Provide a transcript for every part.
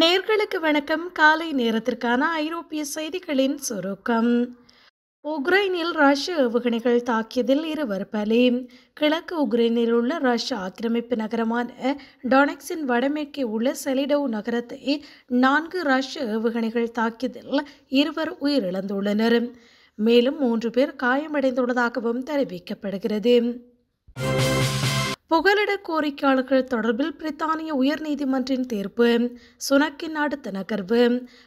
நேர்களுக்கு வணக்கம் காலை நேரத்திற்கான ஐரோப்பிய செய்திகளின் சுருக்கம் உக்ரைனில் ரஷ்ய ஏவுகணைகள் தாக்கியதில் இருவர் பலி கிழக்கு உக்ரைனில் உள்ள ரஷ்ய ஆக்கிரமிப்பு நகரமான டானக்ஸின் வடமேற்கே உள்ள செலிடோ நகரத்தை நான்கு ரஷ்ய ஏவுகணைகள் தாக்கியதில் இருவர் உயிரிழந்துள்ளனர் மேலும் மூன்று பேர் காயமடைந்துள்ளதாகவும் தெரிவிக்கப்படுகிறது புகலிட கோரிக்கையாளர்கள் தொடர்பில் பிரித்தானிய உயர்நீதிமன்றின் தீர்ப்பு சுனக்கின் அடுத்த நகர்வு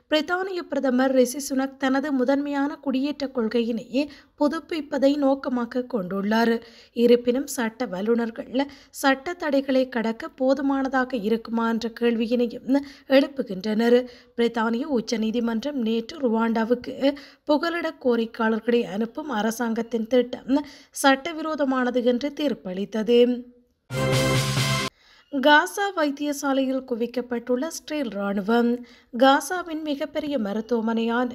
பிரித்தானிய பிரதமர் ரிஷி சுனக் தனது முதன்மையான குடியேற்ற கொள்கையினை புதுப்பிப்பதை நோக்கமாக கொண்டுள்ளார் இருப்பினும் சட்ட வல்லுநர்கள் சட்ட தடைகளை கடக்க போதுமானதாக இருக்குமா என்ற கேள்வியினையும் எழுப்புகின்றனர் பிரித்தானிய உச்சநீதிமன்றம் நேற்று ருவாண்டாவுக்கு புகலிட கோரிக்கையாளர்களை அனுப்பும் அரசாங்கத்தின் திட்டம் சட்டவிரோதமானது என்று தீர்ப்பளித்தது காசா வைத்தியசாலையில் குவிக்கப்பட்டுள்ள இஸ்ரேல் ராணுவம் காசாவின் மிகப்பெரிய மருத்துவமனையான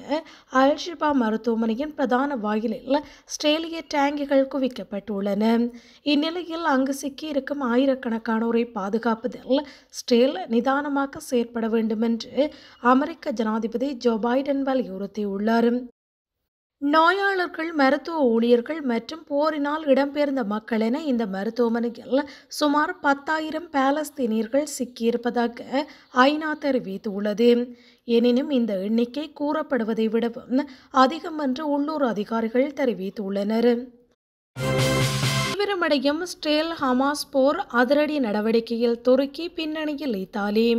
அல்ஷிபா மருத்துவமனையின் பிரதான வாயிலில் ஸ்ட்ரேலிய டேங்குகள் குவிக்கப்பட்டுள்ளன இந்நிலையில் அங்கு சிக்கியிருக்கும் ஆயிரக்கணக்கானோரை பாதுகாப்பதில் இஸ்ரேல் நிதானமாக செயற்பட வேண்டும் என்று அமெரிக்க ஜனாதிபதி ஜோ பைடன் வலியுறுத்தியுள்ளார் நோயாளர்கள் மருத்துவ ஊழியர்கள் மற்றும் போரினால் இடம்பெயர்ந்த மக்கள் என இந்த மருத்துவமனையில் சுமார் பத்தாயிரம் பாலஸ்தீனியர்கள் சிக்கியிருப்பதாக ஐநா தெரிவித்துள்ளது எனினும் இந்த எண்ணிக்கை கூறப்படுவதை விடவும் அதிகம் என்று உள்ளூர் அதிகாரிகள் தெரிவித்துள்ளனர் தீவிரமடையும் ஸ்டேல் ஹமாஸ் போர் அதிரடி நடவடிக்கையில் துருக்கி பின்னணியில் இத்தாலி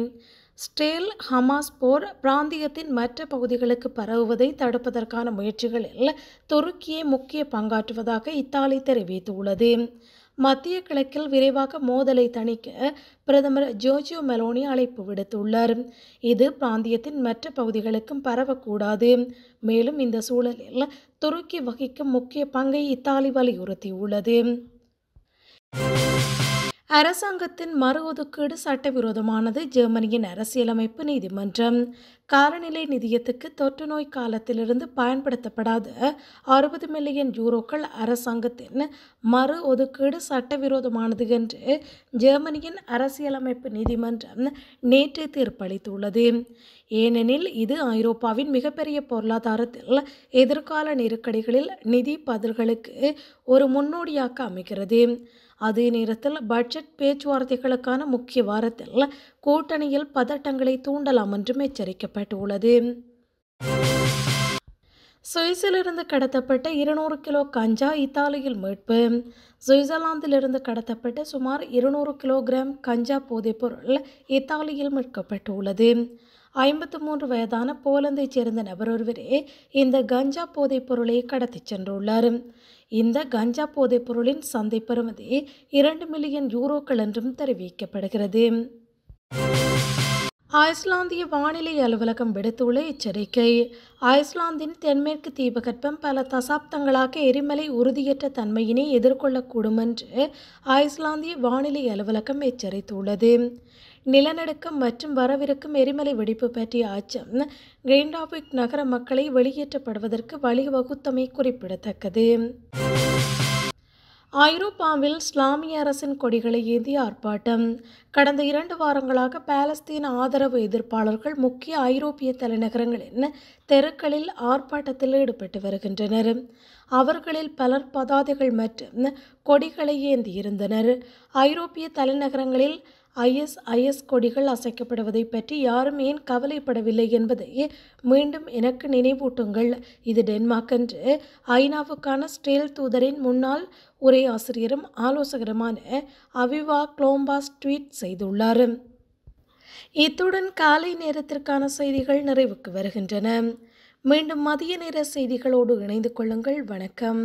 ஸ்டேல் ஹமாஸ் போர் பிராந்தியத்தின் மற்ற பகுதிகளுக்கு பரவுவதை தடுப்பதற்கான முயற்சிகளில் துருக்கியே முக்கிய பங்காற்றுவதாக இத்தாலி தெரிவித்துள்ளது மத்திய கிழக்கில் விரைவாக மோதலை தணிக்க பிரதமர் ஜோஜியோ மெலோனி அழைப்பு விடுத்துள்ளார் இது பிராந்தியத்தின் மற்ற பகுதிகளுக்கும் பரவக்கூடாது மேலும் இந்த சூழலில் துருக்கி வகிக்கும் முக்கிய பங்கை இத்தாலி வலியுறுத்தியுள்ளது அரசாங்கத்தின் மறு ஒதுக்கீடு சட்டவிரோதமானது ஜெர்மனியின் அரசியலமைப்பு நீதிமன்றம் காலநிலை நிதியத்துக்கு தொற்றுநோய் காலத்திலிருந்து பயன்படுத்தப்படாத அறுபது மில்லியன் யூரோக்கள் அரசாங்கத்தின் மறு ஒதுக்கீடு சட்டவிரோதமானது என்று ஜெர்மனியின் அரசியலமைப்பு நீதிமன்றம் நேற்று தீர்ப்பளித்துள்ளது ஏனெனில் இது ஐரோப்பாவின் மிகப்பெரிய பொருளாதாரத்தில் எதிர்கால நெருக்கடிகளில் நிதி பதில்களுக்கு ஒரு முன்னோடியாக அமைகிறது அதே நேரத்தில் பட்ஜெட் பேச்சுவார்த்தைகளுக்கான முக்கிய வாரத்தில் கூட்டணியில் பதட்டங்களை தூண்டலாம் என்றும் எச்சரிக்கப்பட்டது வெளியிடப்பட்டுள்ளது சுவிஸிலிருந்து கடத்தப்பட்ட இருநூறு கிலோ கஞ்சா இத்தாலியில் மீட்பு சுவிட்சர்லாந்திலிருந்து கடத்தப்பட்ட சுமார் இருநூறு கிலோகிராம் கஞ்சா போதைப்பொருள் இத்தாலியில் மீட்கப்பட்டுள்ளது ஐம்பத்து மூன்று வயதான போலந்தைச் சேர்ந்த நபர் ஒருவரே இந்த கஞ்சா போதைப்பொருளை கடத்தி சென்றுள்ளார் இந்த கஞ்சா போதைப்பொருளின் சந்தை பெறுமதி இரண்டு மில்லியன் யூரோக்கள் என்றும் தெரிவிக்கப்படுகிறது ஐஸ்லாந்திய வானிலை அலுவலகம் விடுத்துள்ள எச்சரிக்கை ஐஸ்லாந்தின் தென்மேற்கு தீபகற்பம் பல தசாப்தங்களாக எரிமலை உறுதியற்ற தன்மையினை எதிர்கொள்ளக்கூடும் என்று ஐஸ்லாந்திய வானிலை அலுவலகம் எச்சரித்துள்ளது நிலநடுக்கம் மற்றும் வரவிருக்கும் எரிமலை வெடிப்பு பற்றிய அச்சம் கிரீன்டாபிக் நகர மக்களை வெளியேற்றப்படுவதற்கு வழிவகுத்தமை குறிப்பிடத்தக்கது ஐரோப்பாவில் இஸ்லாமிய அரசின் கொடிகளை ஏந்தி ஆர்ப்பாட்டம் கடந்த இரண்டு வாரங்களாக பாலஸ்தீன ஆதரவு எதிர்ப்பாளர்கள் முக்கிய ஐரோப்பிய தலைநகரங்களின் தெருக்களில் ஆர்ப்பாட்டத்தில் ஈடுபட்டு வருகின்றனர் அவர்களில் பலர் பதாதைகள் மற்றும் கொடிகளை ஏந்தியிருந்தனர் ஐரோப்பிய தலைநகரங்களில் ஐஎஸ்ஐஎஸ் கொடிகள் அசைக்கப்படுவதை பற்றி யாரும் ஏன் கவலைப்படவில்லை என்பதையே மீண்டும் எனக்கு நினைவூட்டுங்கள் இது டென்மார்க் என்று ஐநாவுக்கான ஸ்டேல் தூதரின் முன்னாள் உரையாசிரியரும் ஆலோசகருமான அவிவா குளோம்பாஸ் ட்வீட் செய்துள்ளார் இத்துடன் காலை நேரத்திற்கான செய்திகள் நிறைவுக்கு வருகின்றன மீண்டும் மதிய நேர செய்திகளோடு இணைந்து கொள்ளுங்கள் வணக்கம்